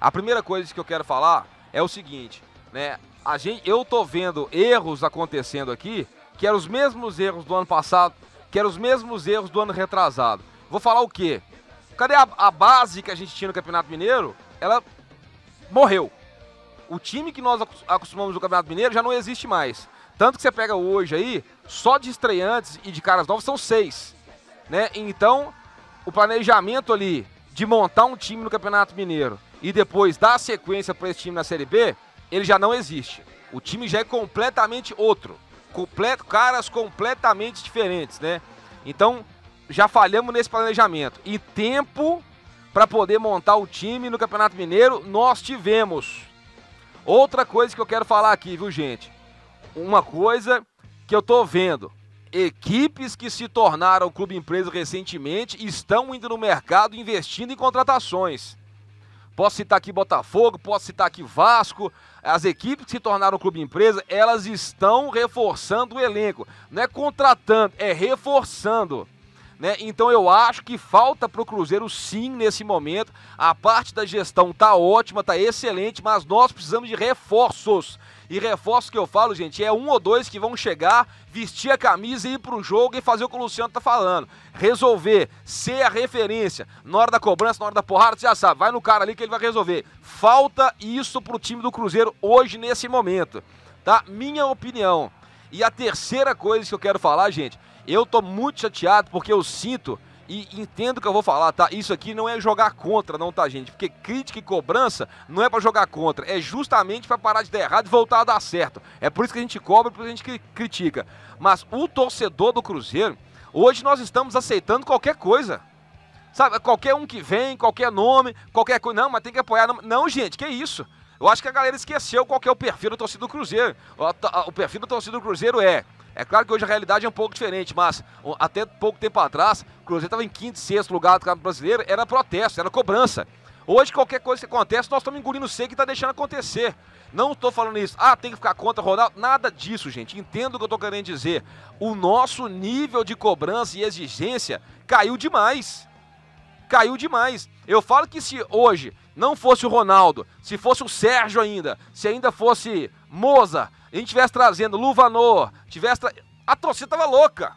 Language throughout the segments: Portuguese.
A primeira coisa que eu quero falar é o seguinte, né? A gente, eu tô vendo erros acontecendo aqui, que eram os mesmos erros do ano passado, que eram os mesmos erros do ano retrasado. Vou falar o quê? Cadê a, a base que a gente tinha no Campeonato Mineiro? Ela morreu. O time que nós acostumamos no Campeonato Mineiro já não existe mais. Tanto que você pega hoje aí, só de estreantes e de caras novos são seis. Né? Então, o planejamento ali de montar um time no Campeonato Mineiro e depois dar sequência para esse time na Série B, ele já não existe. O time já é completamente outro. Completo, caras completamente diferentes, né? Então, já falhamos nesse planejamento. E tempo para poder montar o time no Campeonato Mineiro, nós tivemos. Outra coisa que eu quero falar aqui, viu, gente? Uma coisa que eu tô vendo. Equipes que se tornaram clube empresa recentemente estão indo no mercado investindo em contratações. Posso citar aqui Botafogo, posso citar aqui Vasco. As equipes que se tornaram clube empresa, elas estão reforçando o elenco. Não é contratando, é reforçando. Né? Então eu acho que falta para o Cruzeiro sim nesse momento. A parte da gestão tá ótima, tá excelente, mas nós precisamos de reforços. E reforço que eu falo, gente, é um ou dois que vão chegar, vestir a camisa e ir pro jogo e fazer o que o Luciano tá falando. Resolver, ser a referência. Na hora da cobrança, na hora da porrada, você já sabe, vai no cara ali que ele vai resolver. Falta isso pro time do Cruzeiro hoje, nesse momento. Tá? Minha opinião. E a terceira coisa que eu quero falar, gente, eu tô muito chateado porque eu sinto e entendo que eu vou falar, tá? Isso aqui não é jogar contra, não, tá, gente? Porque crítica e cobrança não é para jogar contra, é justamente para parar de dar errado e voltar a dar certo. É por isso que a gente cobra, é por isso que a gente critica. Mas o torcedor do Cruzeiro, hoje nós estamos aceitando qualquer coisa. Sabe, qualquer um que vem, qualquer nome, qualquer coisa. Não, mas tem que apoiar. Não, não gente, que isso? Eu acho que a galera esqueceu qual que é o perfil do torcedor do Cruzeiro. Tá, o, perfil do torcedor do Cruzeiro é. É claro que hoje a realidade é um pouco diferente, mas até pouco tempo atrás, o Cruzeiro estava em quinto, sexto lugar do Campeonato Brasileiro, era protesto, era cobrança. Hoje, qualquer coisa que acontece, nós estamos engolindo seco e está deixando acontecer. Não estou falando isso, ah, tem que ficar contra o Ronaldo, nada disso, gente. Entendo o que eu estou querendo dizer. O nosso nível de cobrança e exigência caiu demais caiu demais. Eu falo que se hoje não fosse o Ronaldo, se fosse o Sérgio ainda, se ainda fosse Moza, a gente tivesse trazendo Luvanor, tivesse tra... a torcida tava louca.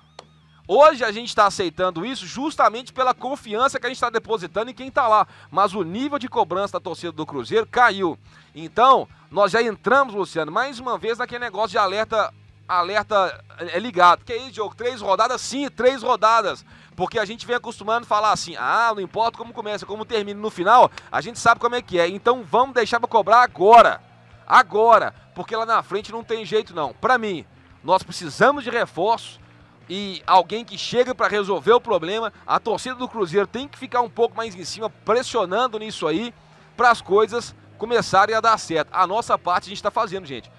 Hoje a gente está aceitando isso justamente pela confiança que a gente está depositando em quem está lá. Mas o nível de cobrança da torcida do Cruzeiro caiu. Então, nós já entramos, Luciano, mais uma vez naquele negócio de alerta alerta é, é ligado. Que isso, Diogo? Três rodadas? Sim, três rodadas. Porque a gente vem acostumando a falar assim: ah, não importa como começa, como termina no final, a gente sabe como é que é. Então vamos deixar pra cobrar agora. Agora. Porque lá na frente não tem jeito, não. Para mim, nós precisamos de reforço e alguém que chega para resolver o problema. A torcida do Cruzeiro tem que ficar um pouco mais em cima, pressionando nisso aí, para as coisas começarem a dar certo. A nossa parte a gente está fazendo, gente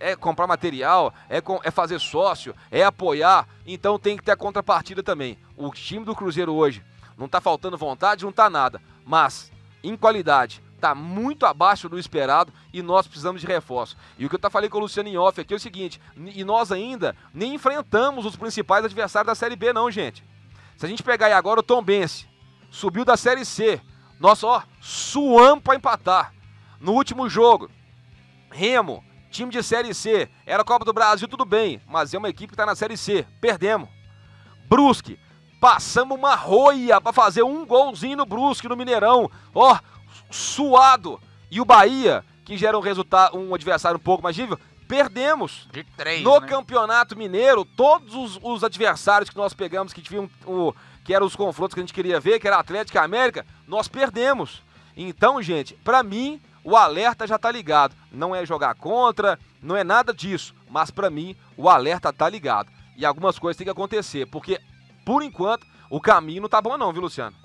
é comprar material, é, com, é fazer sócio, é apoiar. Então tem que ter a contrapartida também. O time do Cruzeiro hoje não está faltando vontade, não está nada. Mas, em qualidade, está muito abaixo do esperado e nós precisamos de reforço. E o que eu tá falei com o Luciano Inhoff aqui é o seguinte, e nós ainda nem enfrentamos os principais adversários da Série B não, gente. Se a gente pegar aí agora o Tom Bense, subiu da Série C, Nossa, ó, suam para empatar. No último jogo, Remo, Time de Série C, era Copa do Brasil, tudo bem, mas é uma equipe que está na Série C, perdemos. Brusque, passamos uma roia para fazer um golzinho no Brusque, no Mineirão, ó, oh, suado. E o Bahia, que gera um resultado, um adversário um pouco mais difícil perdemos. De três, no né? Campeonato Mineiro, todos os, os, adversários que nós pegamos, que tinham o, que eram os confrontos que a gente queria ver, que era Atlético e América, nós perdemos. Então, gente, para mim, o alerta já tá ligado. Não é jogar contra, não é nada disso, mas para mim o alerta tá ligado. E algumas coisas têm que acontecer, porque por enquanto o caminho não tá bom não, viu, Luciano?